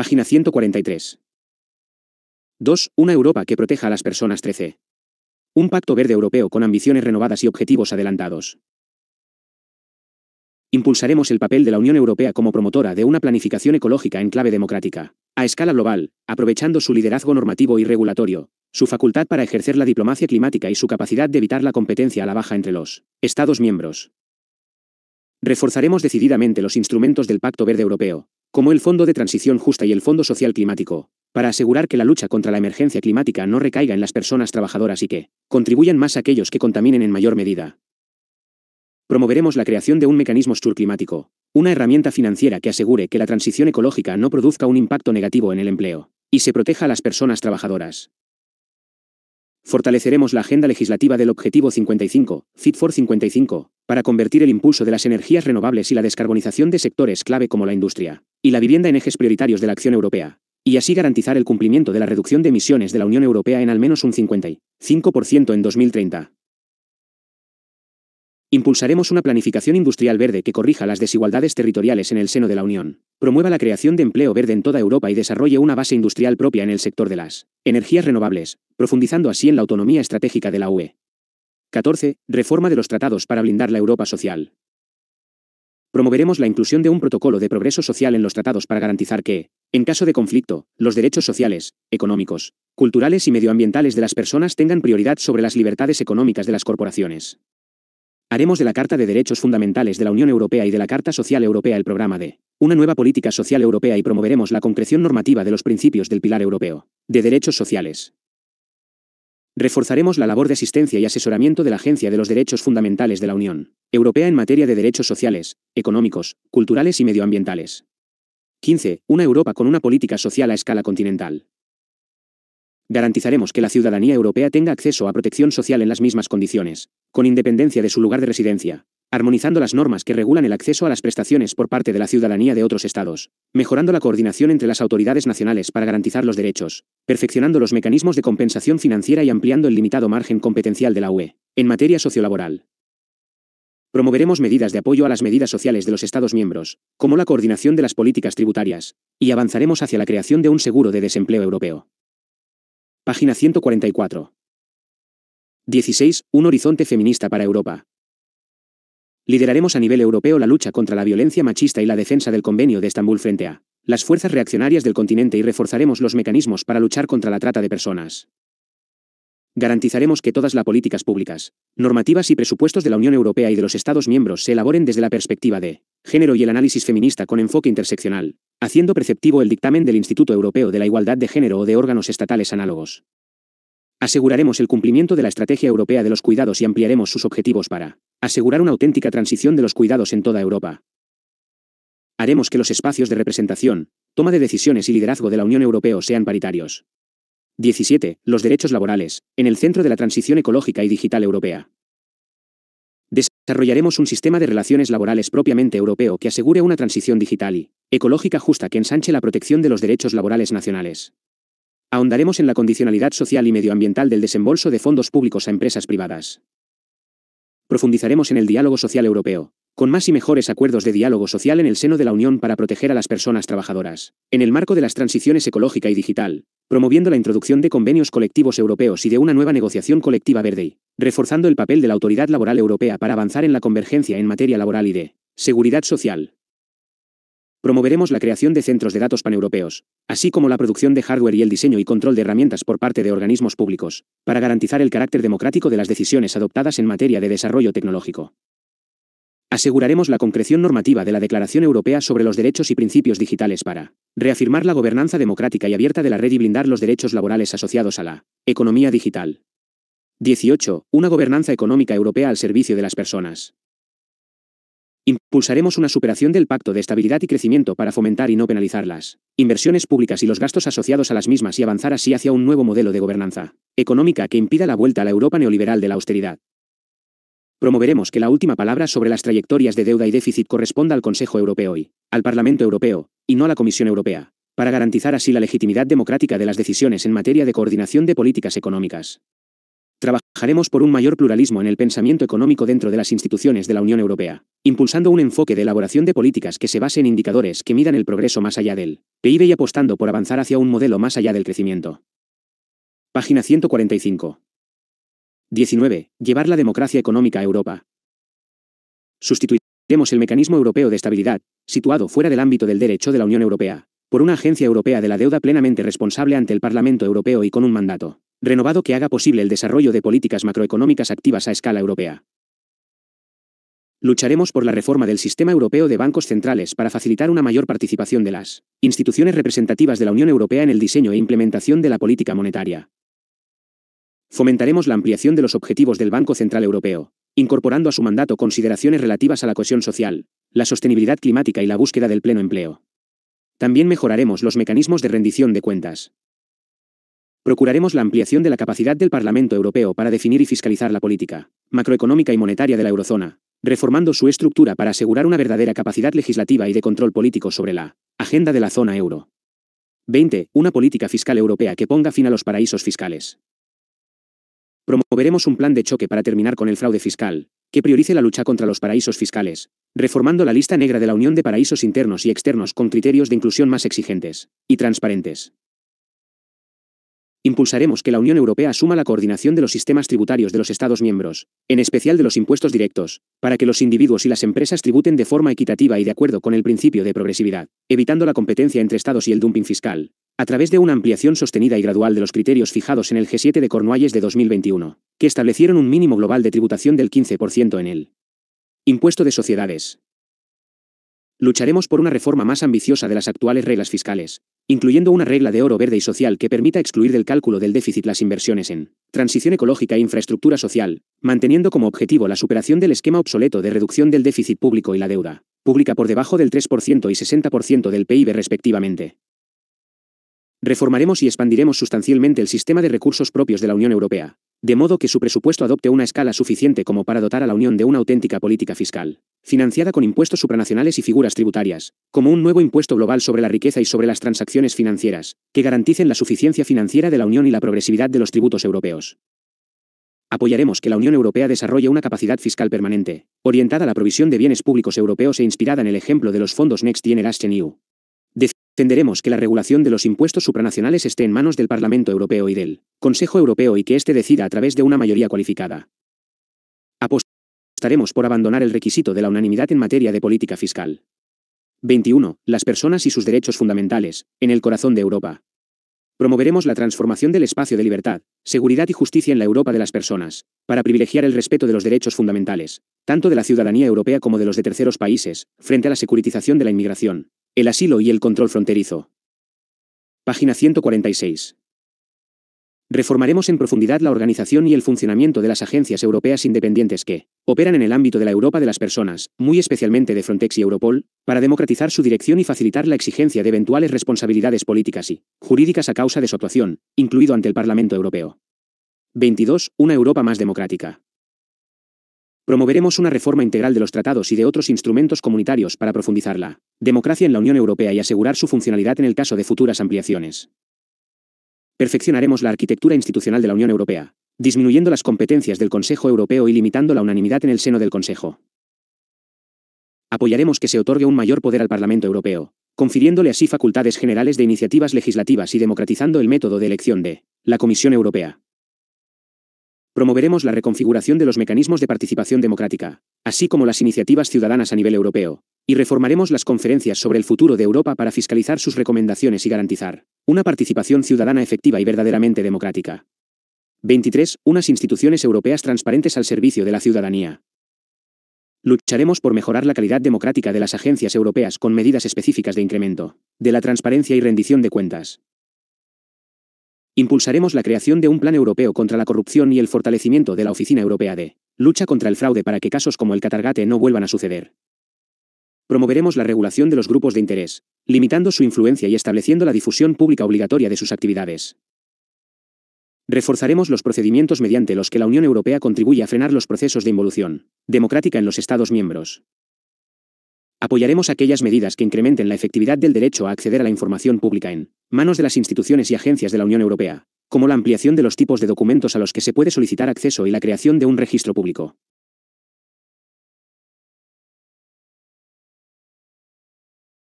Página 143. 2. Una Europa que proteja a las personas 13. Un pacto verde europeo con ambiciones renovadas y objetivos adelantados. Impulsaremos el papel de la Unión Europea como promotora de una planificación ecológica en clave democrática, a escala global, aprovechando su liderazgo normativo y regulatorio, su facultad para ejercer la diplomacia climática y su capacidad de evitar la competencia a la baja entre los Estados miembros. Reforzaremos decididamente los instrumentos del Pacto Verde Europeo, como el Fondo de Transición Justa y el Fondo Social Climático, para asegurar que la lucha contra la emergencia climática no recaiga en las personas trabajadoras y que contribuyan más a aquellos que contaminen en mayor medida. Promoveremos la creación de un mecanismo surclimático, una herramienta financiera que asegure que la transición ecológica no produzca un impacto negativo en el empleo, y se proteja a las personas trabajadoras. Fortaleceremos la agenda legislativa del Objetivo 55, Fit for 55, para convertir el impulso de las energías renovables y la descarbonización de sectores clave como la industria, y la vivienda en ejes prioritarios de la acción europea, y así garantizar el cumplimiento de la reducción de emisiones de la Unión Europea en al menos un 55% en 2030. Impulsaremos una planificación industrial verde que corrija las desigualdades territoriales en el seno de la Unión, promueva la creación de empleo verde en toda Europa y desarrolle una base industrial propia en el sector de las energías renovables, profundizando así en la autonomía estratégica de la UE. 14. Reforma de los tratados para blindar la Europa social. Promoveremos la inclusión de un protocolo de progreso social en los tratados para garantizar que, en caso de conflicto, los derechos sociales, económicos, culturales y medioambientales de las personas tengan prioridad sobre las libertades económicas de las corporaciones. Haremos de la Carta de Derechos Fundamentales de la Unión Europea y de la Carta Social Europea el programa de una nueva política social europea y promoveremos la concreción normativa de los principios del Pilar Europeo de Derechos Sociales. Reforzaremos la labor de asistencia y asesoramiento de la Agencia de los Derechos Fundamentales de la Unión Europea en materia de derechos sociales, económicos, culturales y medioambientales. 15. Una Europa con una política social a escala continental. Garantizaremos que la ciudadanía europea tenga acceso a protección social en las mismas condiciones, con independencia de su lugar de residencia, armonizando las normas que regulan el acceso a las prestaciones por parte de la ciudadanía de otros estados, mejorando la coordinación entre las autoridades nacionales para garantizar los derechos, perfeccionando los mecanismos de compensación financiera y ampliando el limitado margen competencial de la UE, en materia sociolaboral, Promoveremos medidas de apoyo a las medidas sociales de los Estados miembros, como la coordinación de las políticas tributarias, y avanzaremos hacia la creación de un seguro de desempleo europeo. Página 144. 16. Un horizonte feminista para Europa. Lideraremos a nivel europeo la lucha contra la violencia machista y la defensa del Convenio de Estambul frente a las fuerzas reaccionarias del continente y reforzaremos los mecanismos para luchar contra la trata de personas. Garantizaremos que todas las políticas públicas, normativas y presupuestos de la Unión Europea y de los Estados miembros se elaboren desde la perspectiva de género y el análisis feminista con enfoque interseccional, haciendo preceptivo el dictamen del Instituto Europeo de la Igualdad de Género o de órganos estatales análogos. Aseguraremos el cumplimiento de la Estrategia Europea de los Cuidados y ampliaremos sus objetivos para asegurar una auténtica transición de los cuidados en toda Europa. Haremos que los espacios de representación, toma de decisiones y liderazgo de la Unión Europea sean paritarios. 17. Los derechos laborales, en el centro de la transición ecológica y digital europea. Desarrollaremos un sistema de relaciones laborales propiamente europeo que asegure una transición digital y ecológica justa que ensanche la protección de los derechos laborales nacionales. Ahondaremos en la condicionalidad social y medioambiental del desembolso de fondos públicos a empresas privadas. Profundizaremos en el diálogo social europeo, con más y mejores acuerdos de diálogo social en el seno de la Unión para proteger a las personas trabajadoras, en el marco de las transiciones ecológica y digital, promoviendo la introducción de convenios colectivos europeos y de una nueva negociación colectiva verde y reforzando el papel de la Autoridad Laboral Europea para avanzar en la convergencia en materia laboral y de seguridad social. Promoveremos la creación de centros de datos paneuropeos, así como la producción de hardware y el diseño y control de herramientas por parte de organismos públicos, para garantizar el carácter democrático de las decisiones adoptadas en materia de desarrollo tecnológico. Aseguraremos la concreción normativa de la Declaración Europea sobre los Derechos y Principios Digitales para reafirmar la gobernanza democrática y abierta de la red y blindar los derechos laborales asociados a la economía digital. 18. Una gobernanza económica europea al servicio de las personas. Impulsaremos una superación del Pacto de Estabilidad y Crecimiento para fomentar y no penalizar las inversiones públicas y los gastos asociados a las mismas y avanzar así hacia un nuevo modelo de gobernanza económica que impida la vuelta a la Europa neoliberal de la austeridad. Promoveremos que la última palabra sobre las trayectorias de deuda y déficit corresponda al Consejo Europeo y al Parlamento Europeo, y no a la Comisión Europea, para garantizar así la legitimidad democrática de las decisiones en materia de coordinación de políticas económicas. Trabajaremos por un mayor pluralismo en el pensamiento económico dentro de las instituciones de la Unión Europea, impulsando un enfoque de elaboración de políticas que se base en indicadores que midan el progreso más allá del PIB y apostando por avanzar hacia un modelo más allá del crecimiento. Página 145. 19. Llevar la democracia económica a Europa. Sustituiremos el mecanismo europeo de estabilidad, situado fuera del ámbito del derecho de la Unión Europea, por una agencia europea de la deuda plenamente responsable ante el Parlamento Europeo y con un mandato renovado que haga posible el desarrollo de políticas macroeconómicas activas a escala europea. Lucharemos por la reforma del sistema europeo de bancos centrales para facilitar una mayor participación de las instituciones representativas de la Unión Europea en el diseño e implementación de la política monetaria. Fomentaremos la ampliación de los objetivos del Banco Central Europeo, incorporando a su mandato consideraciones relativas a la cohesión social, la sostenibilidad climática y la búsqueda del pleno empleo. También mejoraremos los mecanismos de rendición de cuentas. Procuraremos la ampliación de la capacidad del Parlamento Europeo para definir y fiscalizar la política macroeconómica y monetaria de la eurozona, reformando su estructura para asegurar una verdadera capacidad legislativa y de control político sobre la agenda de la zona euro. 20. Una política fiscal europea que ponga fin a los paraísos fiscales. Promoveremos un plan de choque para terminar con el fraude fiscal, que priorice la lucha contra los paraísos fiscales, reformando la lista negra de la Unión de Paraísos Internos y Externos con criterios de inclusión más exigentes y transparentes. Impulsaremos que la Unión Europea asuma la coordinación de los sistemas tributarios de los Estados miembros, en especial de los impuestos directos, para que los individuos y las empresas tributen de forma equitativa y de acuerdo con el principio de progresividad, evitando la competencia entre Estados y el dumping fiscal, a través de una ampliación sostenida y gradual de los criterios fijados en el G7 de Cornualles de 2021, que establecieron un mínimo global de tributación del 15% en el impuesto de sociedades, Lucharemos por una reforma más ambiciosa de las actuales reglas fiscales, incluyendo una regla de oro verde y social que permita excluir del cálculo del déficit las inversiones en transición ecológica e infraestructura social, manteniendo como objetivo la superación del esquema obsoleto de reducción del déficit público y la deuda pública por debajo del 3% y 60% del PIB respectivamente. Reformaremos y expandiremos sustancialmente el sistema de recursos propios de la Unión Europea, de modo que su presupuesto adopte una escala suficiente como para dotar a la Unión de una auténtica política fiscal financiada con impuestos supranacionales y figuras tributarias, como un nuevo impuesto global sobre la riqueza y sobre las transacciones financieras, que garanticen la suficiencia financiera de la Unión y la progresividad de los tributos europeos. Apoyaremos que la Unión Europea desarrolle una capacidad fiscal permanente, orientada a la provisión de bienes públicos europeos e inspirada en el ejemplo de los fondos Next Generation EU. Defenderemos que la regulación de los impuestos supranacionales esté en manos del Parlamento Europeo y del Consejo Europeo y que éste decida a través de una mayoría cualificada estaremos por abandonar el requisito de la unanimidad en materia de política fiscal. 21. Las personas y sus derechos fundamentales, en el corazón de Europa. Promoveremos la transformación del espacio de libertad, seguridad y justicia en la Europa de las personas, para privilegiar el respeto de los derechos fundamentales, tanto de la ciudadanía europea como de los de terceros países, frente a la securitización de la inmigración, el asilo y el control fronterizo. Página 146. Reformaremos en profundidad la organización y el funcionamiento de las agencias europeas independientes que operan en el ámbito de la Europa de las personas, muy especialmente de Frontex y Europol, para democratizar su dirección y facilitar la exigencia de eventuales responsabilidades políticas y jurídicas a causa de su actuación, incluido ante el Parlamento Europeo. 22. Una Europa más democrática. Promoveremos una reforma integral de los tratados y de otros instrumentos comunitarios para profundizar la democracia en la Unión Europea y asegurar su funcionalidad en el caso de futuras ampliaciones. Perfeccionaremos la arquitectura institucional de la Unión Europea, disminuyendo las competencias del Consejo Europeo y limitando la unanimidad en el seno del Consejo. Apoyaremos que se otorgue un mayor poder al Parlamento Europeo, confiriéndole así facultades generales de iniciativas legislativas y democratizando el método de elección de la Comisión Europea. Promoveremos la reconfiguración de los mecanismos de participación democrática, así como las iniciativas ciudadanas a nivel europeo, y reformaremos las conferencias sobre el futuro de Europa para fiscalizar sus recomendaciones y garantizar una participación ciudadana efectiva y verdaderamente democrática. 23. Unas instituciones europeas transparentes al servicio de la ciudadanía. Lucharemos por mejorar la calidad democrática de las agencias europeas con medidas específicas de incremento, de la transparencia y rendición de cuentas, Impulsaremos la creación de un plan europeo contra la corrupción y el fortalecimiento de la Oficina Europea de Lucha contra el Fraude para que casos como el Catargate no vuelvan a suceder. Promoveremos la regulación de los grupos de interés, limitando su influencia y estableciendo la difusión pública obligatoria de sus actividades. Reforzaremos los procedimientos mediante los que la Unión Europea contribuye a frenar los procesos de involución democrática en los Estados miembros. Apoyaremos aquellas medidas que incrementen la efectividad del derecho a acceder a la información pública en manos de las instituciones y agencias de la Unión Europea, como la ampliación de los tipos de documentos a los que se puede solicitar acceso y la creación de un registro público.